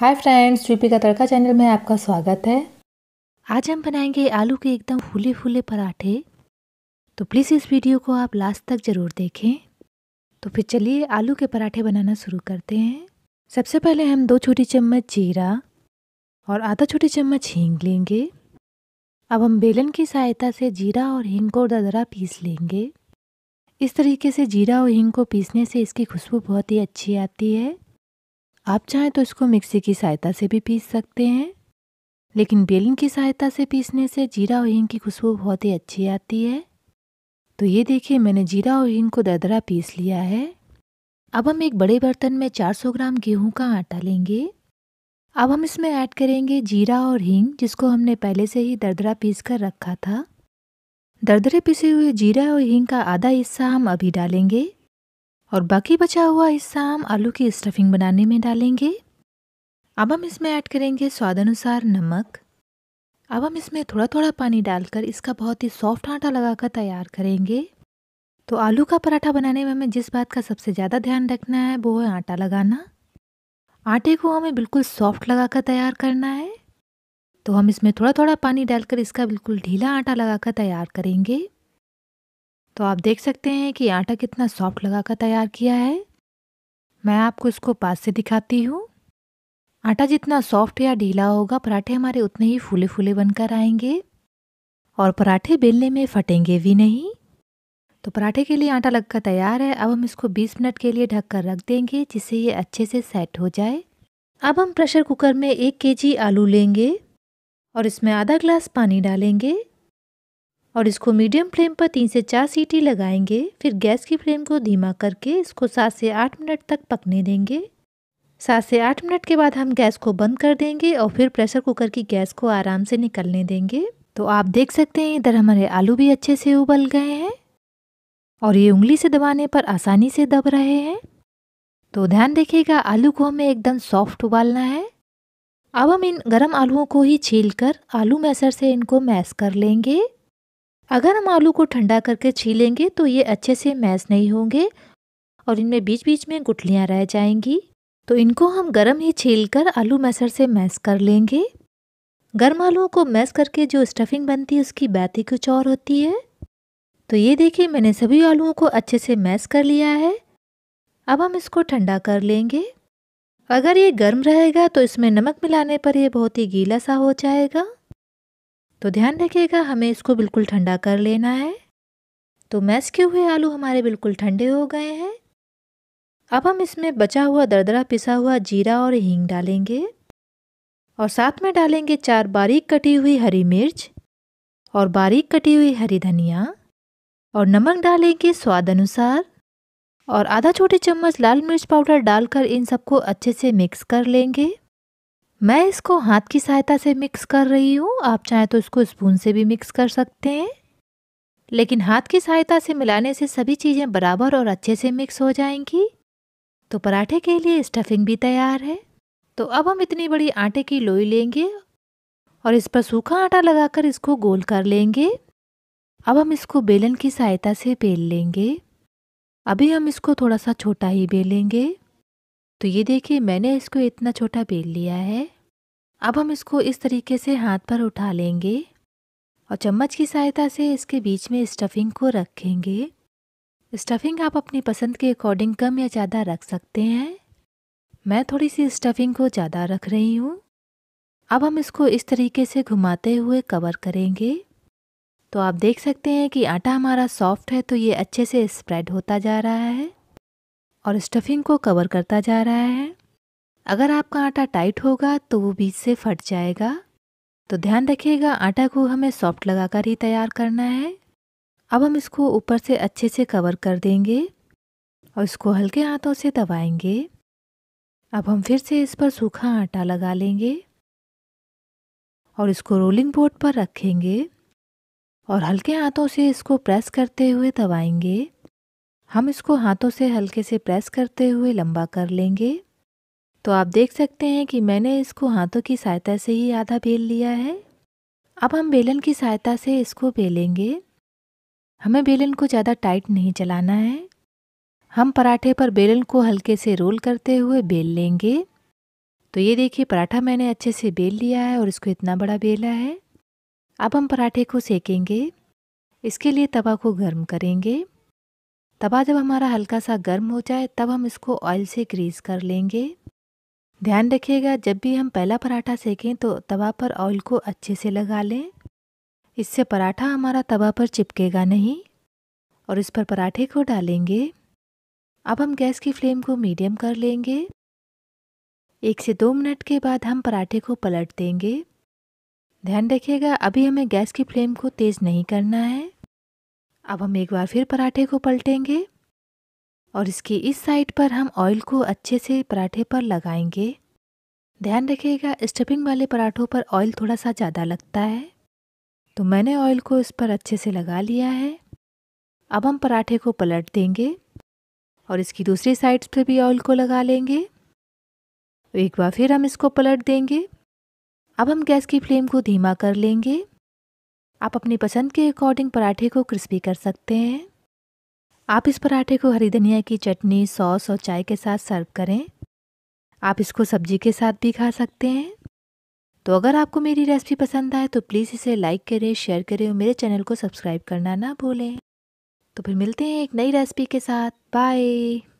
hi friends UP का तड़का channel में आपका स्वागत है आज हम बनाएंगे आलू के एकदम फूले फूले पराठे तो प्लीज़ इस वीडियो को आप लास्ट तक ज़रूर देखें तो फिर चलिए आलू के पराठे बनाना शुरू करते हैं सबसे पहले हम दो छोटी चम्मच जीरा और आधा छोटी चम्मच हींग लेंगे अब हम बेलन की सहायता से जीरा और हींग को ददरा पीस लेंगे इस तरीके से जीरा और हींग को पीसने से इसकी खुशबू बहुत ही अच्छी आती है आप चाहें तो इसको मिक्सी की सहायता से भी पीस सकते हैं लेकिन बेलन की सहायता से पीसने से जीरा और हिंग की खुशबू बहुत ही अच्छी आती है तो ये देखिए मैंने जीरा और हिंग को दरदरा पीस लिया है अब हम एक बड़े बर्तन में 400 ग्राम गेहूं का आटा लेंगे अब हम इसमें ऐड करेंगे जीरा और हिंग जिसको हमने पहले से ही दरदरा पीस कर रखा था दरदरे पिसे हुए जीरा और हिंग का आधा हिस्सा हम अभी डालेंगे और बाकी बचा हुआ हिस्सा हम आलू की स्टफिंग बनाने में डालेंगे अब हम इसमें ऐड करेंगे स्वाद अनुसार नमक अब हम इसमें थोड़ा थोड़ा पानी डालकर इसका बहुत ही सॉफ्ट आटा लगाकर तैयार करेंगे तो आलू का पराठा बनाने में हमें जिस बात का सबसे ज़्यादा ध्यान रखना है वो है आटा लगाना आटे को हमें बिल्कुल सॉफ्ट लगाकर तैयार करना है तो हम इसमें थोड़ा थोड़ा पानी डालकर इसका बिल्कुल ढीला आटा लगाकर तैयार करेंगे तो आप देख सकते हैं कि आटा कितना सॉफ्ट लगा कर तैयार किया है मैं आपको इसको पास से दिखाती हूँ आटा जितना सॉफ्ट या ढीला होगा पराठे हमारे उतने ही फूले फूले बनकर आएंगे और पराठे बेलने में फटेंगे भी नहीं तो पराठे के लिए आटा लगकर तैयार है अब हम इसको 20 मिनट के लिए ढक कर रख देंगे जिससे ये अच्छे से सेट हो जाए अब हम प्रेशर कुकर में एक केजी आलू लेंगे और इसमें आधा ग्लास पानी डालेंगे और इसको मीडियम फ्लेम पर तीन से चार सीटी लगाएंगे फिर गैस की फ्लेम को धीमा करके इसको सात से आठ मिनट तक पकने देंगे सात से आठ मिनट के बाद हम गैस को बंद कर देंगे और फिर प्रेशर कुकर की गैस को आराम से निकलने देंगे तो आप देख सकते हैं इधर हमारे आलू भी अच्छे से उबल गए हैं और ये उंगली से दबाने पर आसानी से दब रहे हैं तो ध्यान देखिएगा आलू को हमें एकदम सॉफ्ट उबालना है अब हम इन गरम आलूओं को ही छील कर आलू मैसर से इनको मैश कर लेंगे अगर हम आलू को ठंडा करके छीलेंगे तो ये अच्छे से मैश नहीं होंगे और इनमें बीच बीच में गुठलियाँ रह जाएंगी तो इनको हम गर्म ही छील कर आलू मैसर से मैश कर लेंगे गर्म आलूओं को मैश करके जो स्टफिंग बनती है उसकी बात ही कुछ और होती है तो ये देखिए मैंने सभी आलूओं को अच्छे से मैश कर लिया है अब हम इसको ठंडा कर लेंगे अगर ये गर्म रहेगा तो इसमें नमक मिलाने पर यह बहुत ही गीला सा हो जाएगा तो ध्यान रखिएगा हमें इसको बिल्कुल ठंडा कर लेना है तो मैश किए हुए आलू हमारे बिल्कुल ठंडे हो गए हैं अब हम इसमें बचा हुआ दरदरा पिसा हुआ जीरा और हींग डालेंगे और साथ में डालेंगे चार बारीक कटी हुई हरी मिर्च और बारीक कटी हुई हरी धनिया और नमक डालेंगे स्वाद अनुसार और आधा छोटे चम्मच लाल मिर्च पाउडर डालकर इन सबको अच्छे से मिक्स कर लेंगे मैं इसको हाथ की सहायता से मिक्स कर रही हूँ आप चाहें तो इसको स्पून से भी मिक्स कर सकते हैं लेकिन हाथ की सहायता से मिलाने से सभी चीज़ें बराबर और अच्छे से मिक्स हो जाएंगी तो पराठे के लिए स्टफिंग भी तैयार है तो अब हम इतनी बड़ी आटे की लोई लेंगे और इस पर सूखा आटा लगाकर इसको गोल कर लेंगे अब हम इसको बेलन की सहायता से बेल लेंगे अभी हम इसको थोड़ा सा छोटा ही बेलेंगे तो ये देखिए मैंने इसको इतना छोटा बेल लिया है अब हम इसको इस तरीके से हाथ पर उठा लेंगे और चम्मच की सहायता से इसके बीच में स्टफिंग को रखेंगे स्टफिंग आप अपनी पसंद के अकॉर्डिंग कम या ज़्यादा रख सकते हैं मैं थोड़ी सी स्टफिंग को ज़्यादा रख रही हूँ अब हम इसको इस तरीके से घुमाते हुए कवर करेंगे तो आप देख सकते हैं कि आटा हमारा सॉफ्ट है तो ये अच्छे से स्प्रेड होता जा रहा है और स्टफिंग को कवर करता जा रहा है अगर आपका आटा टाइट होगा तो वो बीच से फट जाएगा तो ध्यान रखिएगा आटा को हमें सॉफ्ट लगाकर ही तैयार करना है अब हम इसको ऊपर से अच्छे से कवर कर देंगे और इसको हल्के हाथों से दबाएंगे अब हम फिर से इस पर सूखा आटा लगा लेंगे और इसको रोलिंग बोर्ड पर रखेंगे और हल्के हाथों से इसको प्रेस करते हुए दबाएंगे हम इसको हाथों से हल्के से प्रेस करते हुए लंबा कर लेंगे तो आप देख सकते हैं कि मैंने इसको हाथों की सहायता से ही आधा बेल लिया है अब हम बेलन की सहायता से इसको बेलेंगे हमें बेलन को ज़्यादा टाइट नहीं चलाना है हम पराठे पर बेलन को हल्के से रोल करते हुए बेल लेंगे तो ये देखिए पराठा मैंने अच्छे से बेल लिया है और इसको इतना बड़ा बेला है अब हम पराठे को सेकेंगे इसके लिए तवा को गर्म करेंगे तवा जब हमारा हल्का सा गर्म हो जाए तब हम इसको ऑयल से ग्रीस कर लेंगे ध्यान रखिएगा जब भी हम पहला पराठा सेकें तो तवा पर ऑयल को अच्छे से लगा लें इससे पराठा हमारा तवा पर चिपकेगा नहीं और इस पर पराठे को डालेंगे अब हम गैस की फ्लेम को मीडियम कर लेंगे एक से दो मिनट के बाद हम पराठे को पलट देंगे ध्यान रखिएगा अभी हमें गैस की फ्लेम को तेज़ नहीं करना है अब हम एक बार फिर पराठे को पलटेंगे और इसके इस साइड पर हम ऑयल को अच्छे से पराठे पर लगाएंगे ध्यान रखिएगा स्टफिंग वाले पराठों पर ऑयल थोड़ा सा ज़्यादा लगता है तो मैंने ऑयल को इस पर अच्छे से लगा लिया है अब हम पराठे को पलट देंगे और इसकी दूसरी साइड पर भी ऑयल को लगा लेंगे एक बार फिर हम इसको पलट देंगे अब हम गैस की फ्लेम को धीमा कर लेंगे आप अपनी पसंद के अकॉर्डिंग पराठे को क्रिस्पी कर सकते हैं आप इस पराठे को हरी धनिया की चटनी सॉस और चाय के साथ सर्व करें आप इसको सब्जी के साथ भी खा सकते हैं तो अगर आपको मेरी रेसिपी पसंद आए तो प्लीज़ इसे लाइक करें शेयर करें और मेरे चैनल को सब्सक्राइब करना ना भूलें तो फिर मिलते हैं एक नई रेसिपी के साथ बाय